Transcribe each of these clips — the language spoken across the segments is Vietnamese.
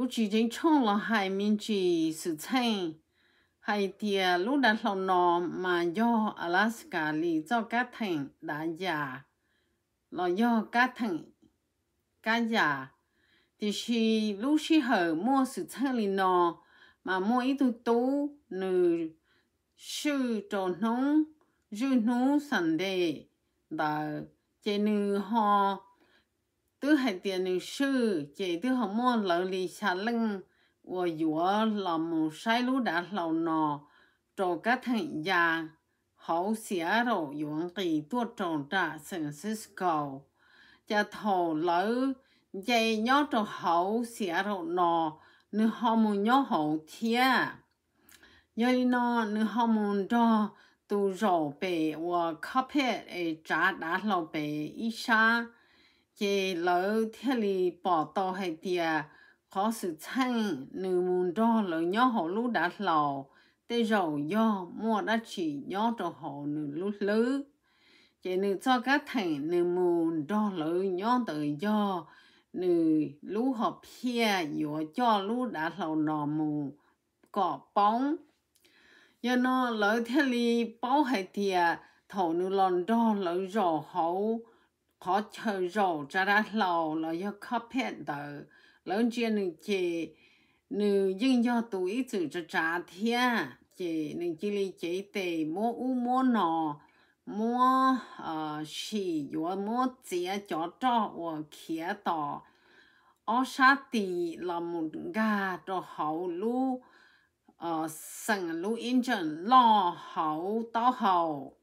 我之前唱了海面去是唱，海地路 đã lâu nọ mà do Alaska lý do cá thành đã già, là do cá thành cá già, thì khi lúc khi hở mua sự sang nọ mà mua ít tu nữ sư trộn nông dư nú sẵn đề, và chế nữ họ tư hệ tiền nữ sư chỉ tư hồng môn lợi lì xà lưng và dũa là một sai lũ đã lâu nọ trò các thằng già hậu xỉa rồi dũng kỳ tua tròn trả San Francisco cha thổ lỡ dây nhó trò hậu xỉa rồi nọ, nữ hồng môn nhó hậu thia nhớ đi nọ nữ hồng môn cho tu rổ bể và copy a trả đã lầu bể ít xa chế lỡ thế lì bỏ tàu hay tiề có sự chăng nữ mùn đo lỡ nhó họ lũ đã lò tê dầu do mua đã chỉ nhó cho họ nữ lũ lứ chế nữ cho các thành nữ mùn đo lỡ nhó tự do nữ lũ họ phe dùa cho lũ đã lò nò mù cỏ bóng giờ nó lỡ thế lì bao hay tiề thầu nữ lòn đo lỡ rò hậu khó chờ rổ cho ra lâu là do khó phẹn tờ lớn chuyện này chị nữ dân do tuổi chữ cho trả thia chị nữ chỉ lý chị tề mua u mua nọ mua ờ xì yo mua chia cho cho và khía tỏ ở sát tì là một gà cho hậu lu ờ sẵn lu in chân lo hậu to hậu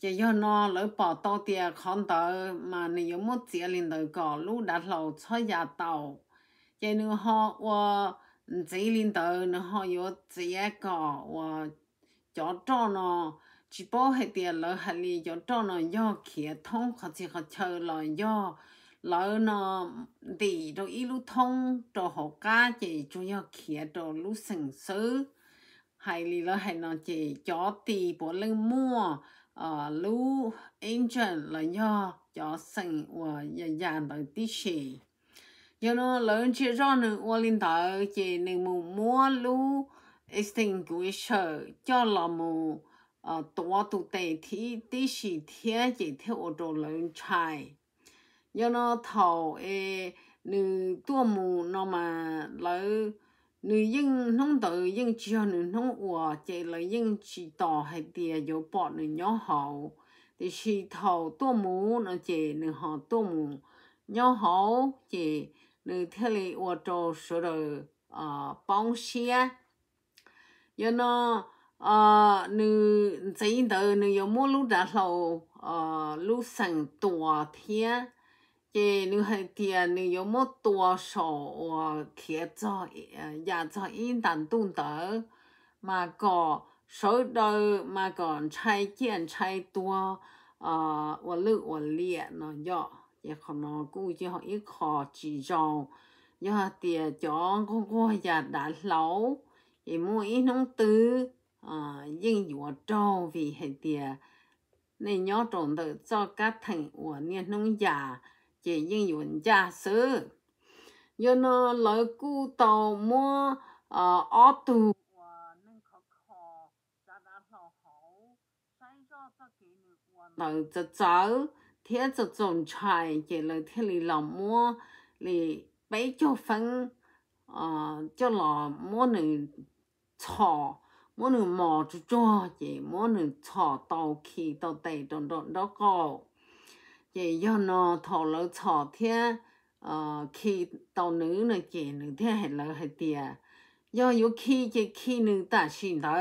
chỉ do nó lỡ bỏ tàu tiền khăn tờ mà nếu yếu một chỉ lên đầu cỏ lũ đã lầu cho nhà tàu chỉ nếu họ và chỉ lên đầu nó họ yếu chỉ cỏ và cho cho nó chỉ bảo hết tiền lỡ hạt lì cho cho nó do kia thông hoặc chỉ họ chờ là do lỡ nó đi rồi ít lũ thông cho họ cá chỉ cho do kia cho lũ sinh sứ hay lì lỡ hay nó chỉ cho tiền bỏ lên mua ờ lú angel là do cho sinh và nhà già tới tí xì do nó lớn chỉ rõ nữa và linh thở chỉ nên mù mua lú extinguisher cho là mù ờ tổ tụ tệ thì tí xì thế chỉ theo ô tô lớn chai do nó thầu ê nữ tua mù nó mà lớn nữ dân nông tự dân chưa nữ nông ủa chạy là dân chỉ tỏ hay tiền dấu bỏ nữ nhỏ hậu thì chỉ thầu tua mũ nó chạy nữ họ tua mũ nhỏ hậu chạy nữ thế lì ủa trâu sửa đời à ờ, bóng xe do nó à nữ giấy tờ nữ dấu mua lúc đã lâu à ờ, lúc sẵn tùa thiên chị nữ hay tiền nữ có một tua sổ kia cho nhà cho in tàn tung tớ mà có số đời mà còn chạy kiện chạy tua ờ và lự và liệt nó giờ còn nó cũng chỉ họ ít khó chỉ giờ tiền cho con cô nhà đã lâu thì mua nông tư ờ nhưng vừa trâu vì hệ tiền nên nhớ trộn cho các thành của niên nông già chỉ yên yun gia sư yo nó lỡ cú tàu mua ờ ô tù lần giờ cháu thế giờ trồng trại chỉ lần thế lì lòng mua lì bấy cho phân ờ cho lò mua nửa chò mua nửa mò cho cho chỉ mua nửa chò tàu khi tàu tây đồng đồng đó cầu chị do nó thọ lỡ thọ thế khi tàu nữ là chị nữ thế hệ lỡ hệ tiền do yếu khi chị khi nữ ta xin đó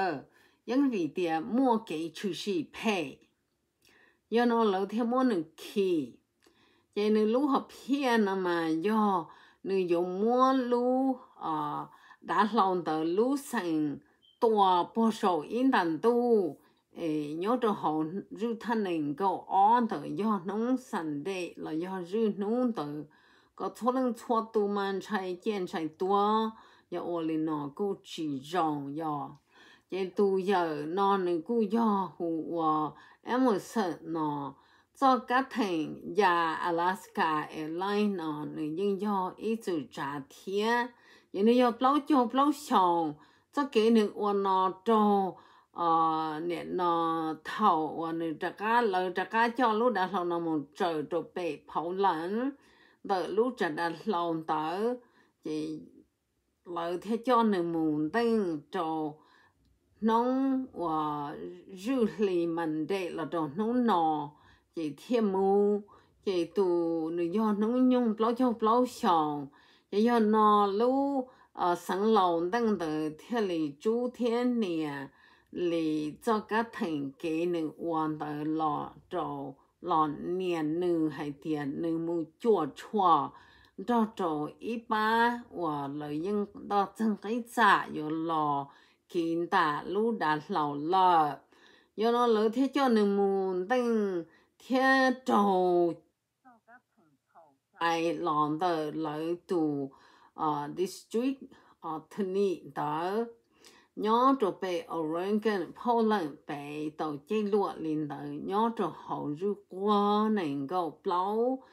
những vị tiền mua cái chú sĩ pay do nó lỡ thế mua nữ khi chị nữ lũ học hiền mà do nữ dùng mua lũ đã lòng tờ lũ sành tua bổ sổ in đàn tu nhớ cho họ rư thân nền câu on từ do nông sản đệ là do rư nông có thua lưng thua tu man chạy chén chạy tua giờ ô lên nó cô chỉ rong giờ chế tu giờ nó nên cô giờ hù em một sợ nó cho các thành và Alaska Airlines nó nên nhưng do ít chủ trả thiệt giờ nên giờ bao nhiêu cho cái nên ô nó trâu ờ nè nó thầu và ờ, nè trả cá lỡ trả cá cho lúc đã lâu nó một trời trụ bể phẫu lẫn từ lúc trả đã lâu tới chỉ lỡ thế cho nè muốn tinh cho nóng và ờ, dư lì mình để là trầu nóng nò chỉ thêm mu chỉ tụ nè do nóng nhung lâu cho lâu sòn chỉ do nó lúc ở ờ, sẵn lâu tăng từ thiên lý chú thiên nè lì cho các thành kế nữ hoàn tới lọ trầu lọ niên nữ hay tiền nữ mu chua chua cho trầu ý ba và lời nhưng đó chân cái giả yo lọ kiến tả lũ đã lọ lọ yo nó lỡ thế cho nữ mu tinh thế trầu ai lọ tới lỡ tù district ở đó nhớ cho bé ở rừng gần Poland bé tàu chế lụa lên đời nhớ cho hậu du qua nền gầu plau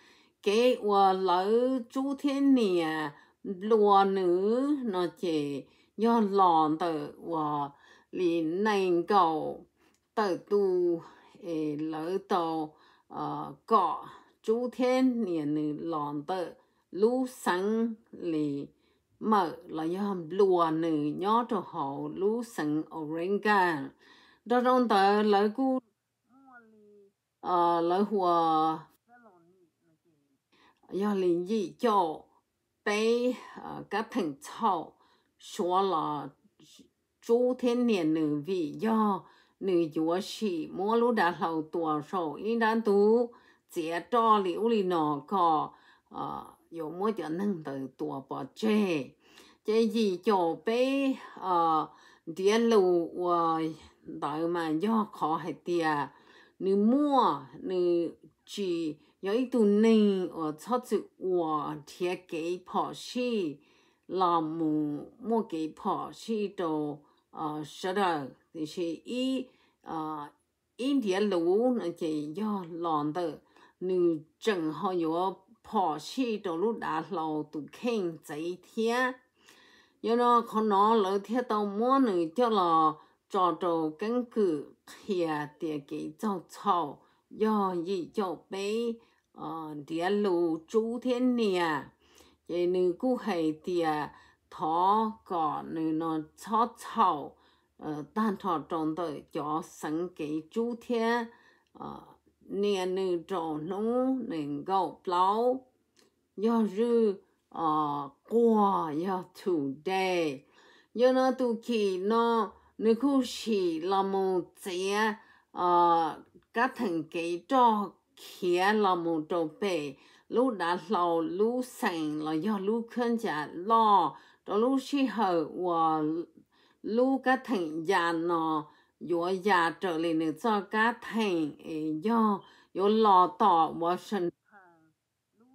kế qua lỡ chú thiên nìa lụa nữ nó chỉ do lòn tờ và liền nền gầu tờ tu lỡ tàu ờ, cọ chú thiên nìa nữ lòn tờ lũ sáng liền mở là do hầm lùa nữ nhó cho họ lú sừng orenga đó trong tờ lời cu ờ lời hùa do liền gì cho bé ờ, các thành thọ xóa là chú thiên niên nữ vị do nữ chúa sĩ mua lú đã lâu tuổi rồi nên đàn tú chỉ cho liễu lì nọ có 有么就弄得多不这，这一脚背呃，跌路我大嘛要考还跌，你摸你只有一度你我操作我贴给跑去，那么莫给跑去到呃，是的，就是一呃。一点路那就要浪的，你正好有跑去走路打老都看贼天，有了可能老天到末能掉了，找着根据黑的给早操，要一要背，呃，点路诸天呢，也能顾黑的，他搞能那草草，呃，但他长得叫神给诸天，呃。nè nữ trò nú nè gạo plau yo rư ờ qua yo thủ đề yo nó tu kỳ nó nữ khu chỉ là một chế ờ các thằng cái cho kia là một trò bể lũ đã lâu lũ sành là do lũ khăn trả lo rồi lũ chi hở và lũ các thằng già nó yo ya trở lên nữa cho cá thành do yo lo tỏ Washington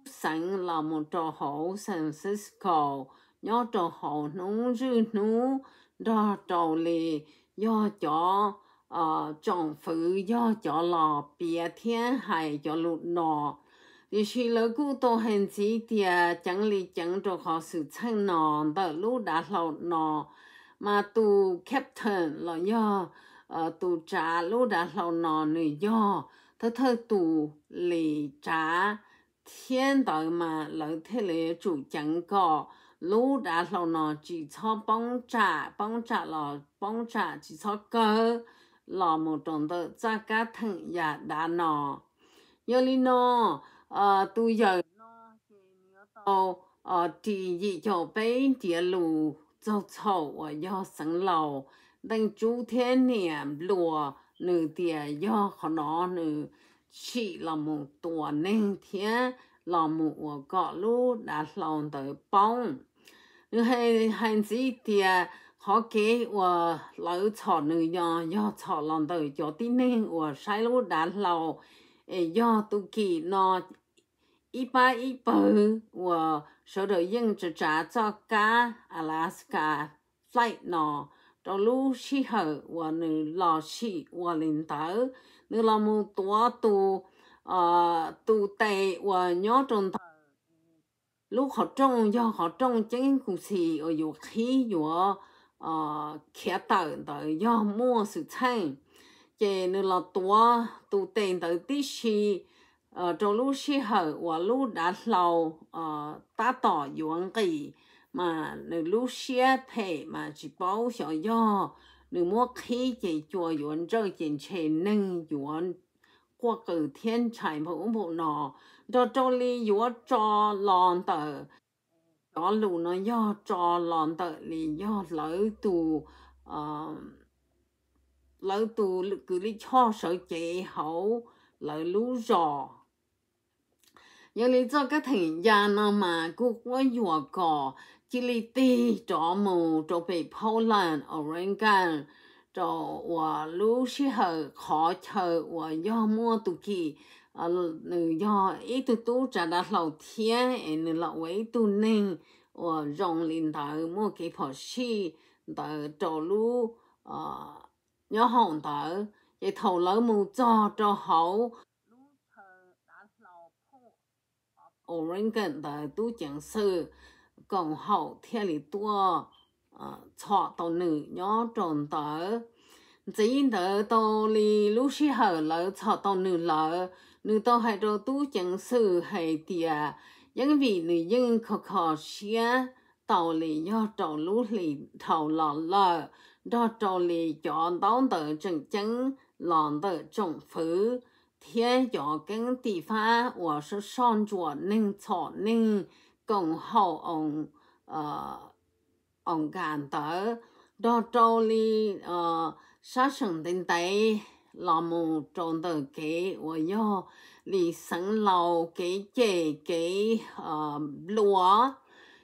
sáng là một trò hậu San Francisco nhớ trò hậu nú rư nú đó trò lì do cho ờ trọng phứ do cho lò bia thiên hải cho lụt nọ thì khi lỡ cú tô hành chỉ thì chẳng lì chẳng trò khó sự chân nọ tờ lũ đã lọt nọ mà tu captain là do Ờ, tù trả lúc đã lâu nọ nữa do thơ thơ tù lì trả thiên tội mà lợi thế lệ chủ chẳng có lúc đã lâu nọ chỉ cho bóng trả bóng trả lò bóng trả chỉ cho cơ lò một trong tờ ra cá thằng giả đã nọ ờ, giờ lý nọ ờ tu giờ nọ ờ chỉ gì cho bé địa lù cho chậu ở do sáng lầu đánh chú thế niệm lùa nữ tìa do khó nó nữ chỉ là một tùa nên thế là một gọ lũ đã lòng tới bông nữ hay hành gì tìa họ kể của lão chọ nữ do do chọ lòng tới cho tí nên và sai lũ đã lòng do tu kỳ nó ít ba ít bờ của sau đó dân trả cho cả Alaska flight nó đó lu chi hở và nữ lo chi và linh tớ nữ là một tua tu à ờ, tu tệ và nhớ trong thở lúc họ trong do họ trong chính cũng xì ở dù khí dù à khẽ tờ tờ do mua sự thân, chế nữ là tua tu tệ tờ tí chi ờ trong lúc chi hở và lúc đã lâu à ờ, ta tỏ dù ăn mà nữ lúc xe thể mà chỉ bảo sợ do nữ mua khí chỉ chùa yuan trơ chỉ chè nâng yuan qua cử thiên trải phụ phụ nọ cho cho ly yuan cho lòn tờ đó lù nó do cho lòn tờ lý do lỡ tù ờ, lỡ tù cứ lý cho sợ chế hậu lỡ lú rò nhưng lý do các thành gia mà cũng có dùa cỏ chỉ li tì cho mù cho bị ở rừng Oregon cho và lúc xí hờ khó chờ và do mua tụ kỳ ờ, ừ, do ít tụ tụ trả đã lâu thiên em lâu ấy tụ nên và rong lên thở mua cái phở xí thở cho lúc nhớ hồng thở để thầu lỡ mù cho cho hậu ở rừng Oregon thở tụ chẳng sự còn hậu thiên lý tua cho tổ nữ nhó trồn tớ chỉ tớ tô li lúc xí hở lỡ cho tổ nữ lỡ nữ tô hay rô tu chẳng sự hay tìa nhưng vì nữ nhân khó khó xía tàu lì nhó trầu lũ lì thầu lọ lờ đó trầu lì cho đón tờ chân chân lòn tờ trồng phứ thiên cho cánh tỷ phá và sự son chuột ninh chọ ninh cùng hậu ông ờ, ông cảm tới đó trâu li sát ờ, sừng tinh tế là một trong từ cái và do li sẵn lâu cái chế cái lúa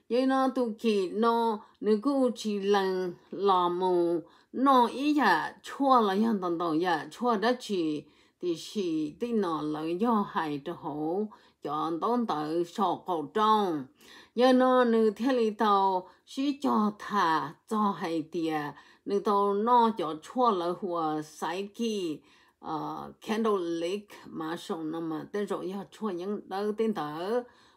như nó tu kỳ nó nếu cứ chỉ lần là một nó ý là dạ, chua là yang đồng đồng ya chua đó chỉ thì chỉ tin nó là do hại cho hậu chọn tôn tự sổ cầu trong giờ nó nữ thế lý tàu sĩ cho thả cho hay tìa nữ tàu nó cho chua lỡ hùa sái kỳ candle lake mà sống nó mà tên rồi giờ chua những đâu tên tờ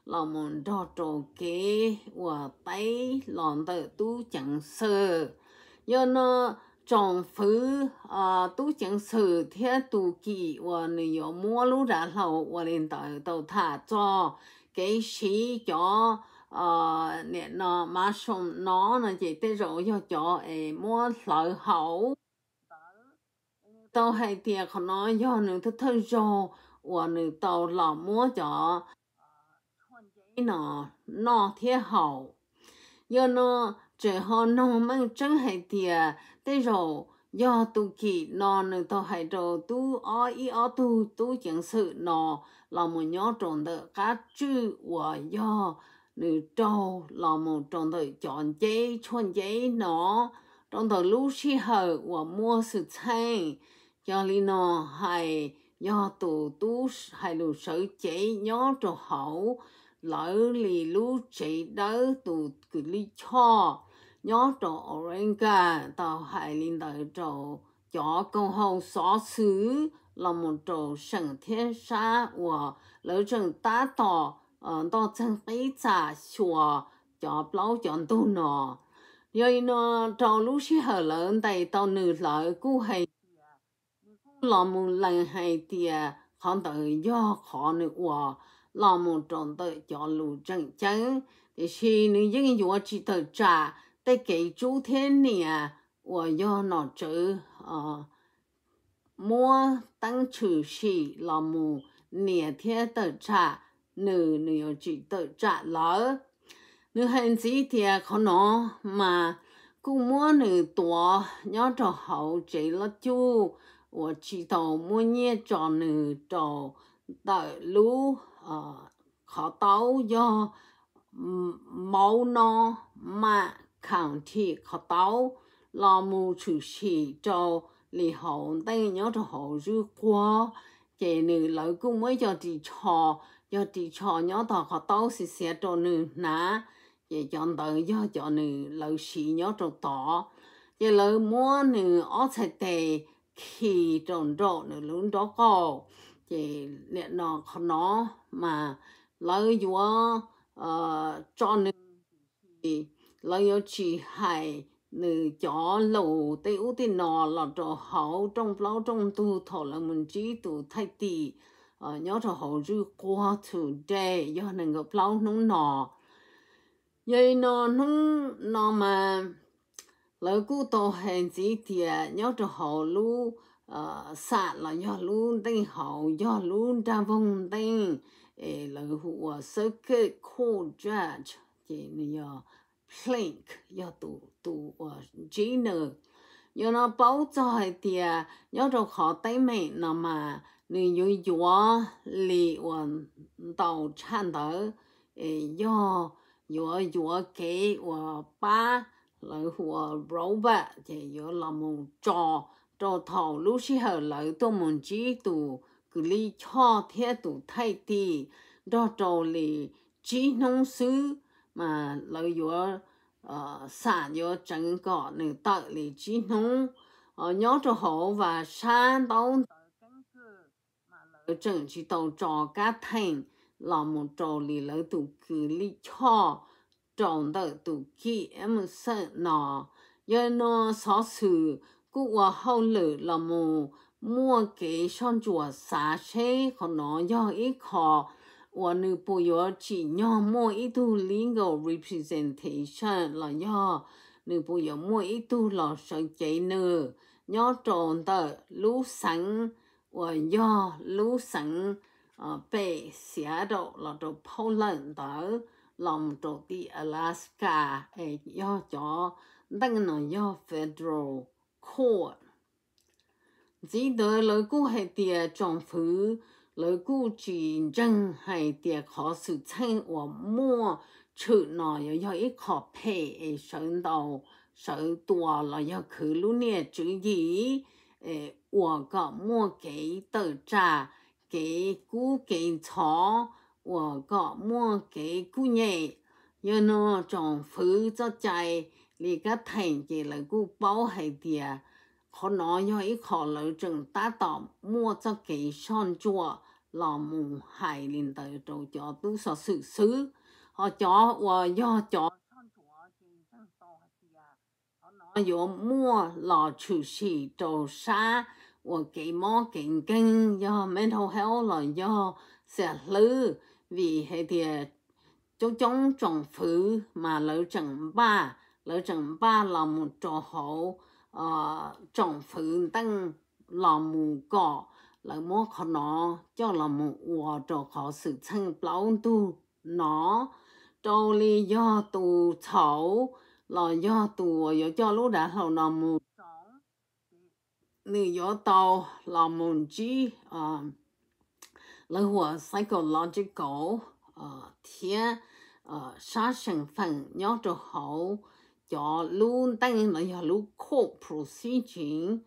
là muốn đo trổ kế và tay lòn tờ tu chẳng sơ giờ nó trong phứ à tu chứng sự thế tu kỳ và nếu có mua lú ra lâu và lên tàu tàu thả cho cái sĩ cho à nè nó mà xong nó là chỉ tới rồi cho cho em mua sở hậu tàu hay tiệc họ nói cho nữ thứ thứ cho, và nữ tàu là mua cho à, nó nó thế hậu do nó chỉ họ nông mang chân hay tiệc thế rồi do tu kỳ nó nữa tôi hay rồi tu ở ý ở tu tu chẳng sự nó là một nhóm trộn đỡ cá chữ và do nữ trâu là một trộn đỡ chọn chế chọn chế nó trộn đỡ lúc khi hở và mua sự thay cho lý nó hay do tu tu hay lù sở chế nhóm trộn hậu lỡ lì lú chế đỡ tu cứ lý cho nhớ trọ rồi cả tàu hải linh đại trọ cho công hậu xóa xứ là một trọ sân thiên sa và lỡ sân tá tỏ ờ đó chân bấy trả xóa, cho bao chọn tu nọ rồi nó trọ lúc xí hở lỡ đầy tàu nữ lỡ cú hay là một lần hay thì không tới do khó nữa và là một trọn tới cho lũ chân chân thì xin nữ dân dùa chỉ tới trả và 得给诸天呢，我要拿走啊，摸当处是老母年天的茶，nữ nữ chỉ tự trả lỡ nữ hành gì thì có nó mà cũng muốn nữ tuổi nhớ cho hậu chỉ là chú và chỉ đầu mua nhé cho nữ cho đợi à, khó tấu do máu nó mà khẳng thị khó táo lo mù chủ sĩ cho lì hậu tên nhớ cho hậu rư quá, chế nữ lợi cũng mới cho chị trò cho chị trò nhớ thọ khó táo xì xe cho nữ ná chế chọn tờ do cho nữ lợi sĩ nhớ cho tỏ chế lợi mua nữ ó chạy tề khi tròn trộ nữ lún đó cô chế lẹ nọ khó nó mà lợi dùa ờ, cho nữ lo yo chỉ hay nữ chó lầu tây u tây nọ là trò hậu trong lão trong tu thọ là mình chỉ tu thay tì ờ nhớ trò hậu rư qua thủ đề do nên gặp lão nung nọ vậy nọ nung nọ mà lỡ cú tổ hèn gì thì nhớ trò hậu lu ờ xạ là do lu tây hậu do lu ra vong tây lỡ hùa ờ, sơ kết khô ra chỉ nên link yo tu tu gina yo nó bao cho hay thì yo đâu khó tay mẹ nó mà người yo yo li wan tàu chan đó yo yo yo kế wa ba lợi hùa râu bạ thì yo là một trò trò thầu lúc xí hở lợi tôi muốn chỉ tu cứ li cho thế tu thay đi đó trò li chỉ nông sư mà lấy vô ờ xả vừa chẳng có nên tự lý trí nông ờ nhớ cho hộ và san đâu chẳng chỉ tàu trò cá thành là một trò lý lấy tụ cử lý cho tròn đợi tụ kỹ em sợ nó giờ nó xó xử cụ và hậu lử là một mua cái son chùa xá xế của nó do ít khó 我呢不要只要每一度领个 representation 了呀，你不要每一度老师给呢，要长的路上我要路上啊被写到了到波兰的，làm đầu đi Alaska, ấy do cho đang nói do federal court. Chỉ tới lời của hệ địa trong phứ lời cũ chỉ chân hay tiệt khó sự thanh và mua chữ nọ yo yo ít khó phê e sơn đầu sơn tua là yo khứ lũ nè chữ gì e và có mua cái tờ trà cái cũ cái chó và có mua cái cũ nhẹ yo nó trong phứ cho chạy lì cái thành cái lời cũ bao hay tiệt khó nói yo ít khó lời chừng ta tỏ mua cho cái son chùa chỗ sự xứ họ cho cho ờ, và và do do mua cái kinh là 老母海林的州教都说事实，我教我要教。有莫老出去做啥？我给莫给跟要没头好了要 sẽ lư vì hệ thì chú à, chống trọng phứ mà lỡ chẳng ba lỡ chẳng ba là một trò hậu ờ, trọng phứ tăng là mù cỏ lại mua khó nó cho là một hòa trò khó sự chân lão tu nó cho li do tù chậu là do tù do cho lúc đã hầu nó mù nữ do tàu là mù chi là hòa psychological à thiên à sát sinh phần nhớ cho hậu cho luôn tăng là do lúc court procedure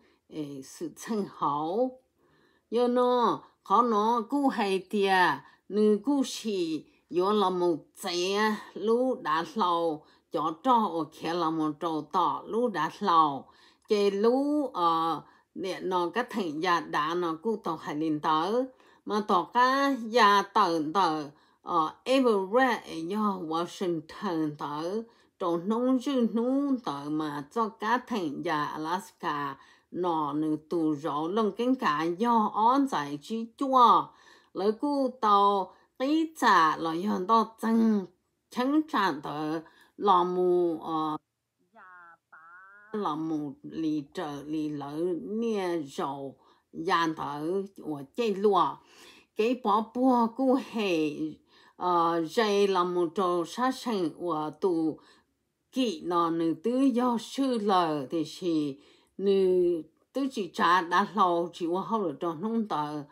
sự chân hậu yo nó khó nó cú hay tiề nữ cú chỉ yo là một chế lú đã lâu cho cho ở kia là một trâu tỏ lú đã lâu chế lú ở ờ, để nó cái thành gia đã nó cú tỏ hay lên tới mà tỏ cái gia tờ tờ ở Everett do Washington tờ trong nông dân nông tờ mà cho cá thành gia Alaska nó nữ tù rổ lưng kinh cả do on giải chi chua lấy cu tàu tí trả là yon đó chân chân chẳng tờ lò mù ờ dạ, lò mù lì trở lì lỡ nia rổ dàn thở của chê lùa cái bỏ bùa cu hệ ờ dây là một trò sát sinh của tù kỵ nó nữ tứ do sư lờ thì chỉ 你都只查打老只我好了找弄到，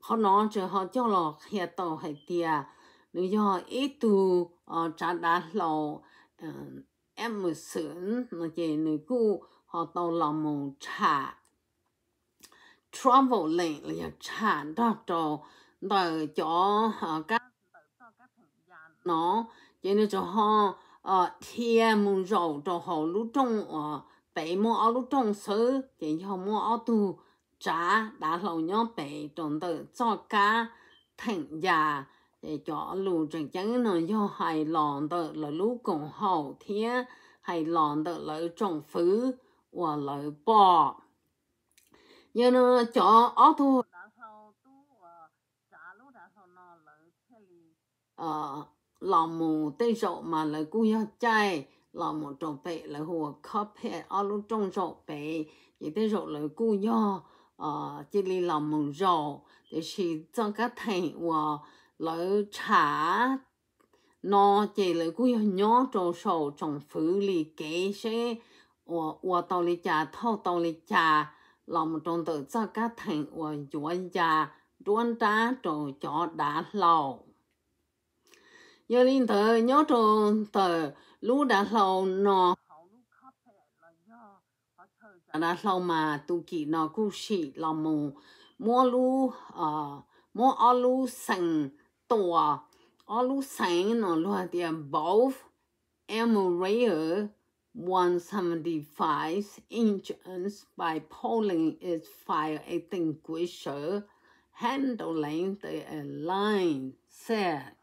可能就好叫了看到还的，你要一度啊查打老，嗯，也没损，那些你个好到了没查，travel 嘞也查到到到叫啊个，喏，今天就好啊天没绕到好路中啊。北莫奥路种树，然后莫奥度炸打老娘北种的造家藤呀，也叫路正经呢要海浪的了路共好天，海浪的了种树我了吧，因为叫奥度。呃，老母对手嘛，来顾要在。là một trộn bể là hồ khó hết ở lúc trong rộ bể những tới rộ là cú yo ờ chỉ li là một rộ thì chỉ trong các thầy và lỡ trả nó chỉ là cú yo nhỏ trộn sổ trong phủ li kế sẽ và và tàu li trả thâu tàu li trả là một trộn tự trong các thầy và chuyển già chuyển trả trộn chó đã lâu, giờ linh thờ nhớ trộn thờ lúc đã lâu nó đã lâu mà tụ kỳ nó cũng chỉ là mù mua lu ờ mua ở lu sành tòa ở lu sành nó luôn tiền both Emirator 175 inches by pulling its fire extinguisher handling the line said.